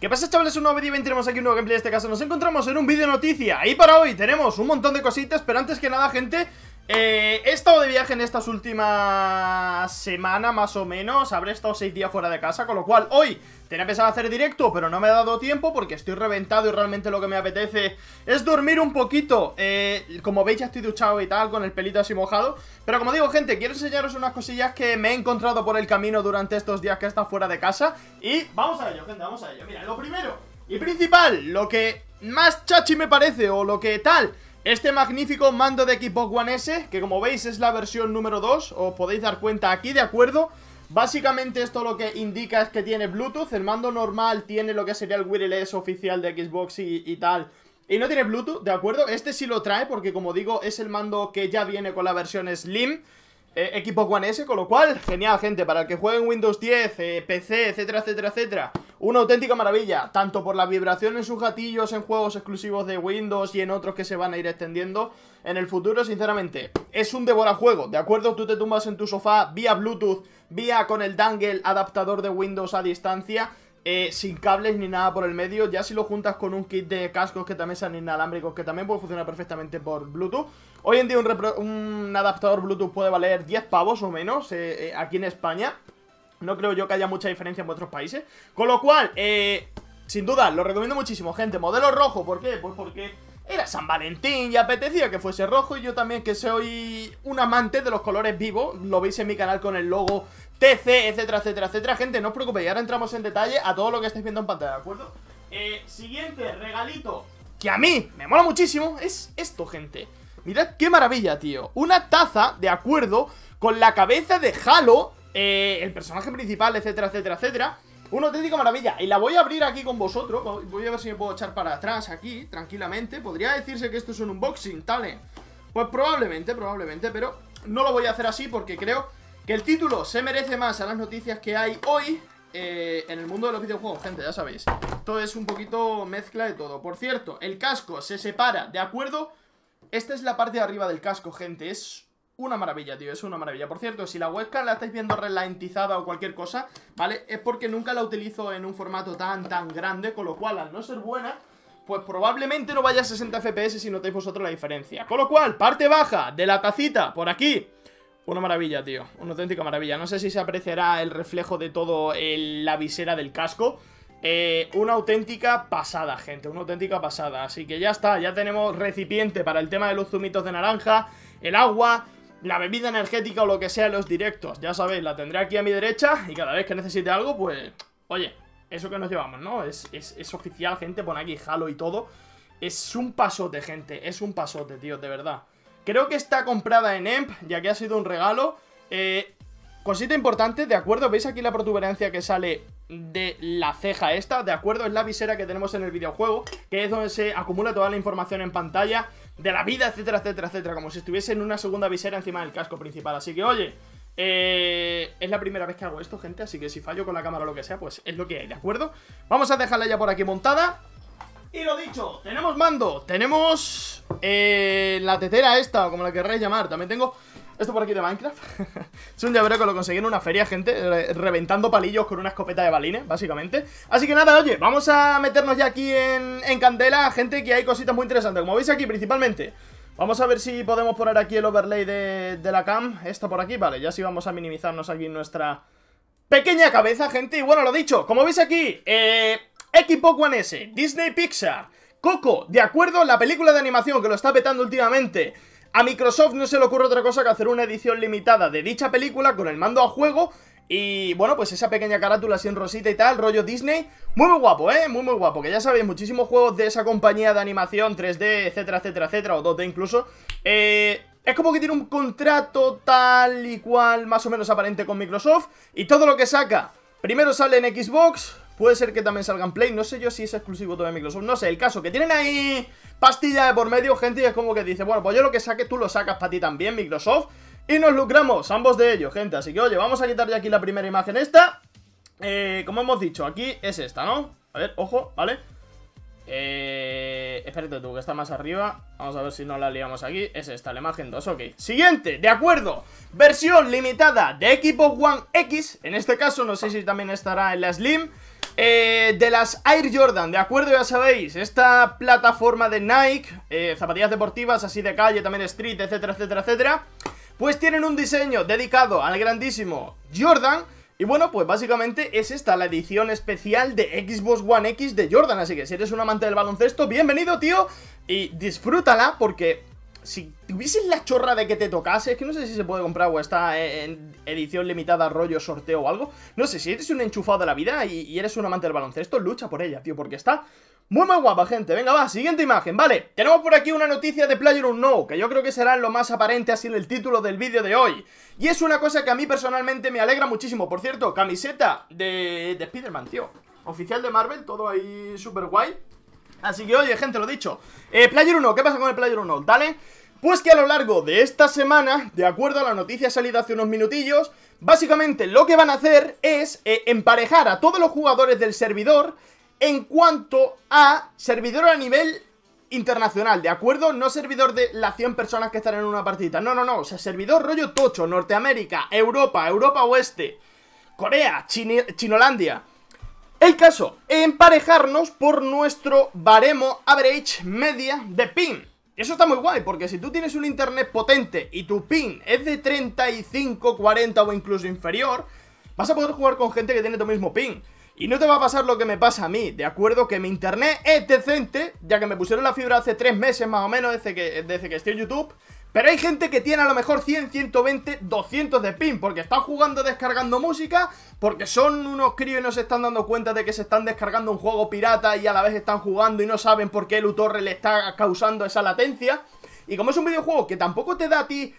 ¿Qué pasa chavales? Un nuevo vídeo y bien, tenemos aquí un nuevo gameplay En este caso nos encontramos en un vídeo noticia Y para hoy tenemos un montón de cositas Pero antes que nada gente, eh, he estado de viaje en estas últimas semanas, más o menos. Habré estado seis días fuera de casa, con lo cual hoy tenía pensado hacer directo, pero no me ha dado tiempo porque estoy reventado y realmente lo que me apetece es dormir un poquito. Eh, como veis, ya estoy duchado y tal, con el pelito así mojado. Pero como digo, gente, quiero enseñaros unas cosillas que me he encontrado por el camino durante estos días que he estado fuera de casa. Y vamos a ello, gente, vamos a ello. Mira, lo primero y principal, lo que más chachi me parece o lo que tal este magnífico mando de Xbox One S, que como veis es la versión número 2, os podéis dar cuenta aquí, ¿de acuerdo? Básicamente esto lo que indica es que tiene Bluetooth, el mando normal tiene lo que sería el wireless oficial de Xbox y, tal Y no tiene Bluetooth, ¿de acuerdo? Este sí lo trae porque como digo es el mando que ya viene con la versión Slim eh, equipo Xbox One S, con lo cual, genial gente, para el que juegue en Windows 10, eh, PC, etcétera, etcétera, etcétera una auténtica maravilla, tanto por las vibraciones en sus gatillos, en juegos exclusivos de Windows y en otros que se van a ir extendiendo en el futuro, sinceramente. Es un devorajuego, ¿de acuerdo? Tú te tumbas en tu sofá vía Bluetooth, vía con el dangle adaptador de Windows a distancia... Eh, sin cables ni nada por el medio. Ya si lo juntas con un kit de cascos que también sean inalámbricos, que también puede funcionar perfectamente por Bluetooth. Hoy en día un, adaptador Bluetooth puede valer 10 pavos o menos eh, eh, aquí en España. No creo yo que haya mucha diferencia en vuestros países Con lo cual, eh, sin duda, lo recomiendo muchísimo, gente Modelo rojo, ¿por qué? Pues porque era San Valentín y apetecía que fuese rojo Y yo también que soy un amante de los colores vivos Lo veis en mi canal con el logo TC, etcétera, etcétera, etcétera Gente, no os preocupéis, ahora entramos en detalle a todo lo que estáis viendo en pantalla, ¿de acuerdo? Eh, siguiente regalito que a mí me mola muchísimo es esto, gente Mirad qué maravilla, tío Una taza, de acuerdo, con la cabeza de Halo eh, el personaje principal, etcétera, etcétera, etcétera. Una auténtica maravilla. Y la voy a abrir aquí con vosotros. Voy a ver si me puedo echar para atrás aquí, tranquilamente. Podría decirse que esto es un unboxing, ¿tale? Pues probablemente, probablemente, pero no lo voy a hacer así porque creo que el título se merece más a las noticias que hay hoy eh, en el mundo de los videojuegos, gente, ya sabéis. Todo es un poquito mezcla de todo. Por cierto, el casco se separa, ¿de acuerdo? Esta es la parte de arriba del casco, gente. Es una maravilla, tío, es una maravilla. Por cierto, si la huesca la estáis viendo ralentizada o cualquier cosa, ¿vale? Es porque nunca la utilizo en un formato tan, tan grande, con lo cual, al no ser buena, pues probablemente no vaya a 60 FPS si notáis vosotros la diferencia. Con lo cual, parte baja de la tacita, por aquí. Una maravilla, tío, una auténtica maravilla. No sé si se apreciará el reflejo de todo en la visera del casco, eh, una auténtica pasada, gente, una auténtica pasada. Así que ya está, ya tenemos recipiente para el tema de los zumitos de naranja, el agua, la bebida energética o lo que sea los directos. Ya sabéis, la tendré aquí a mi derecha y cada vez que necesite algo, pues... Oye, eso que nos llevamos, ¿no? Es, es, es oficial, gente, pone aquí jalo y todo. Es un pasote, gente, es un pasote, tío, de verdad. Creo que está comprada en EMP, ya que ha sido un regalo. Eh, cosita importante, ¿de acuerdo? ¿Veis aquí la protuberancia que sale de la ceja esta? ¿De acuerdo? Es la visera que tenemos en el videojuego, que es donde se acumula toda la información en pantalla de la vida, etcétera, etcétera, etcétera. Como si estuviese en una segunda visera encima del casco principal. Así que, oye, eh, es la primera vez que hago esto, gente. Así que si fallo con la cámara o lo que sea, pues es lo que hay, ¿de acuerdo? Vamos a dejarla ya por aquí montada. Y lo dicho, tenemos mando, tenemos eh, la tetera esta, o como la querréis llamar. También tengo esto por aquí de Minecraft Es un llavero que lo conseguí en una feria, gente Reventando palillos con una escopeta de balines, básicamente Así que nada, oye, vamos a meternos ya aquí en, candela Gente, que hay cositas muy interesantes Como veis aquí, principalmente Vamos a ver si podemos poner aquí el overlay de, la cam Esto por aquí, vale, ya sí vamos a minimizarnos aquí nuestra pequeña cabeza, gente Y bueno, lo dicho, como veis aquí Eh... One S, Disney Pixar, Coco, de acuerdo, la película de animación que lo está petando últimamente a Microsoft no se le ocurre otra cosa que hacer una edición limitada de dicha película con el mando a juego y bueno, pues esa pequeña carátula en rosita y tal, rollo Disney, muy muy guapo, ¿eh? Muy muy guapo, que ya sabéis, muchísimos juegos de esa compañía de animación 3D, etcétera, etcétera, etcétera, o 2D incluso, eh, Es como que tiene un contrato tal y cual, más o menos aparente con Microsoft, y todo lo que saca, primero sale en Xbox, Puede ser que también salgan Play. No sé yo si es exclusivo todo de Microsoft. No sé, el caso que tienen ahí pastilla de por medio, gente, y es como que dice, bueno, pues yo lo que saque, tú lo sacas para ti también, Microsoft. Y nos lucramos, ambos de ellos, gente. Así que, oye, vamos a quitar aquí la primera imagen esta. Eh, como hemos dicho, aquí es esta, ¿no? A ver, ojo, ¿vale? Eh, espérate tú, que está más arriba Vamos a ver si no la liamos aquí Es esta, la imagen 2, ok Siguiente, de acuerdo Versión limitada de Equipo One X En este caso, no sé si también estará en la Slim eh, de las Air Jordan, ¿de acuerdo? Ya sabéis, esta plataforma de Nike, eh, zapatillas deportivas así de calle, también street, etcétera, etcétera, etcétera, pues tienen un diseño dedicado al grandísimo Jordan. Y bueno, pues básicamente es esta la edición especial de Xbox One X de Jordan. Así que si eres un amante del baloncesto, bienvenido, tío, y disfrútala porque si tuvieses la chorra de que te tocase, es que no sé si se puede comprar o está en edición limitada, rollo, sorteo o algo. No sé, si eres un enchufado de la vida y, eres un amante del baloncesto, lucha por ella, tío, porque está muy, muy guapa, gente. Venga, va, siguiente imagen, vale. Tenemos por aquí una noticia de Player No, que yo creo que será lo más aparente así en el título del vídeo de hoy. Y es una cosa que a mí personalmente me alegra muchísimo. Por cierto, camiseta de, de Spider-Man, tío. Oficial de Marvel, todo ahí súper guay. Así que oye, gente, lo dicho eh, Player 1, ¿qué pasa con el Player 1? Dale pues que a lo largo de esta semana, de acuerdo a la noticia salida hace unos minutillos, básicamente lo que van a hacer es eh, emparejar a todos los jugadores del servidor en cuanto a servidor a nivel internacional, ¿de acuerdo? No servidor de las 100 personas que están en una partida, no, no, no, o sea, servidor rollo tocho, Norteamérica, Europa, Europa Oeste, Corea, Chinolandia... El caso, emparejarnos por nuestro baremo average media de pin. Eso está muy guay, porque si tú tienes un internet potente y tu pin es de 35, 40 o incluso inferior, vas a poder jugar con gente que tiene tu mismo pin. Y no te va a pasar lo que me pasa a mí, ¿de acuerdo? Que mi internet es decente, ya que me pusieron la fibra hace 3 meses más o menos desde que, desde que estoy en YouTube, pero hay gente que tiene a lo mejor 100, 120, 200 de ping porque están jugando descargando música, porque son unos críos y no se están dando cuenta de que se están descargando un juego pirata y a la vez están jugando y no saben por qué el Utorre le está causando esa latencia. Y como es un videojuego que tampoco te da a ti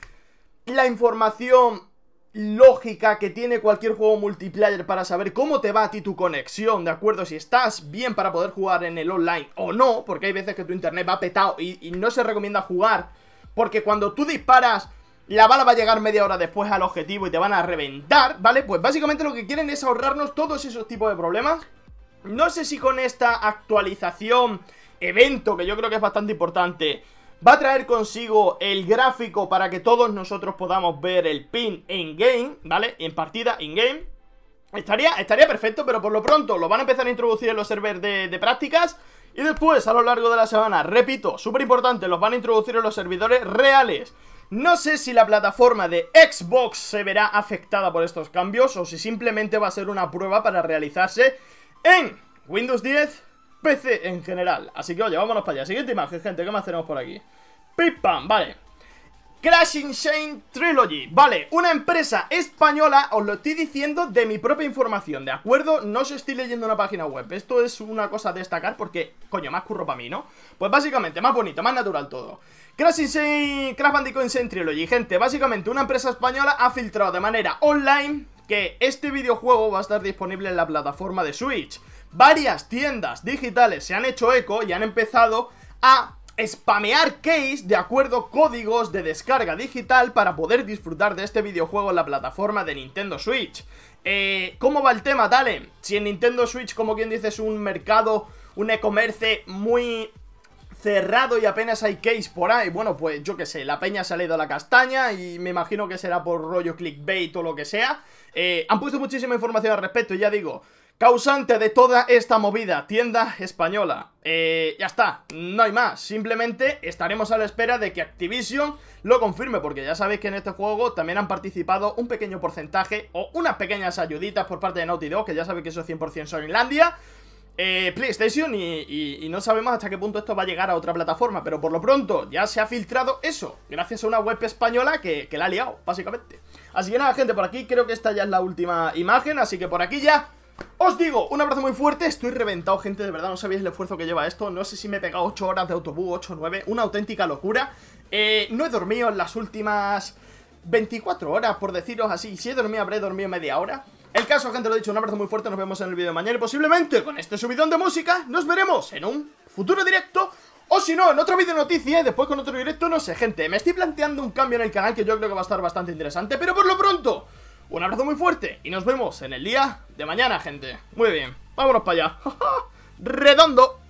la información lógica que tiene cualquier juego multiplayer para saber cómo te va a ti tu conexión, ¿de acuerdo? Si estás bien para poder jugar en el online o no, porque hay veces que tu internet va petado y no se recomienda jugar porque cuando tú disparas, la bala va a llegar media hora después al objetivo y te van a reventar, ¿vale? Pues básicamente lo que quieren es ahorrarnos todos esos tipos de problemas. No sé si con esta actualización, evento, que yo creo que es bastante importante, va a traer consigo el gráfico para que todos nosotros podamos ver el pin en game, ¿vale? En partida, en game. Estaría, estaría perfecto, pero por lo pronto lo van a empezar a introducir en los servers de, de prácticas. Y después, a lo largo de la semana, repito, súper importante, los van a introducir en los servidores reales. No sé si la plataforma de Xbox se verá afectada por estos cambios o si simplemente va a ser una prueba para realizarse en Windows 10, PC en general. Así que oye, vámonos para allá. Siguiente imagen, gente, ¿qué más tenemos por aquí? ¡Pipam, Vale. Crash Insane Trilogy Vale, una empresa española, os lo estoy diciendo de mi propia información, ¿de acuerdo? No os estoy leyendo una página web, esto es una cosa a destacar porque, coño, más curro para mí, ¿no? Pues básicamente, más bonito, más natural todo Crash Insane, Crash Bandicoot Insane Trilogy Gente, básicamente una empresa española ha filtrado de manera online que este videojuego va a estar disponible en la plataforma de Switch Varias tiendas digitales se han hecho eco y han empezado a spamear case de acuerdo códigos de descarga digital para poder disfrutar de este videojuego en la plataforma de Nintendo Switch. Eh, ¿Cómo va el tema, Dale? Si en Nintendo Switch, como quien dice, es un mercado, un e-commerce muy cerrado y apenas hay case por ahí. Bueno, pues yo qué sé, la peña se ha leído la castaña y me imagino que será por rollo clickbait o lo que sea. Eh, han puesto muchísima información al respecto y ya digo, Causante de toda esta movida, tienda española. Eh, ya está, no hay más. Simplemente estaremos a la espera de que Activision lo confirme, porque ya sabéis que en este juego también han participado un pequeño porcentaje o unas pequeñas ayuditas por parte de Naughty Dog, que ya sabéis que eso es 100% son Islandia, Eh, PlayStation y, no sabemos hasta qué punto esto va a llegar a otra plataforma, pero por lo pronto ya se ha filtrado eso, gracias a una web española que, que la ha liado, básicamente. Así que nada, gente, por aquí creo que esta ya es la última imagen, así que por aquí ya os digo, un abrazo muy fuerte, estoy reventado, gente, de verdad, no sabéis el esfuerzo que lleva esto, no sé si me he pegado 8 horas de autobús, 8 o 9, una auténtica locura. Eh, no he dormido en las últimas 24 horas, por deciros así, si he dormido habré dormido media hora. El caso, gente, lo he dicho, un abrazo muy fuerte, nos vemos en el vídeo de mañana y posiblemente con este subidón de música nos veremos en un futuro directo o si no, en otro vídeo de y después con otro directo, no sé, gente. Me estoy planteando un cambio en el canal que yo creo que va a estar bastante interesante, pero por lo pronto... Un abrazo muy fuerte y nos vemos en el día de mañana, gente. Muy bien, vámonos para allá. ¡Redondo!